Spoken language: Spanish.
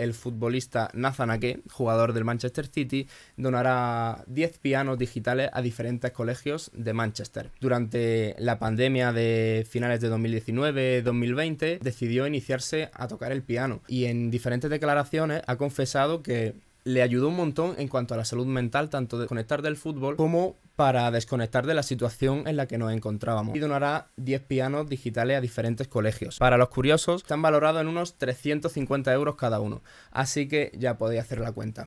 el futbolista Nathan Ake, jugador del Manchester City, donará 10 pianos digitales a diferentes colegios de Manchester. Durante la pandemia de finales de 2019-2020 decidió iniciarse a tocar el piano y en diferentes declaraciones ha confesado que le ayudó un montón en cuanto a la salud mental, tanto de conectar del fútbol como para desconectar de la situación en la que nos encontrábamos y donará 10 pianos digitales a diferentes colegios. Para los curiosos, están valorados en unos 350 euros cada uno, así que ya podéis hacer la cuenta.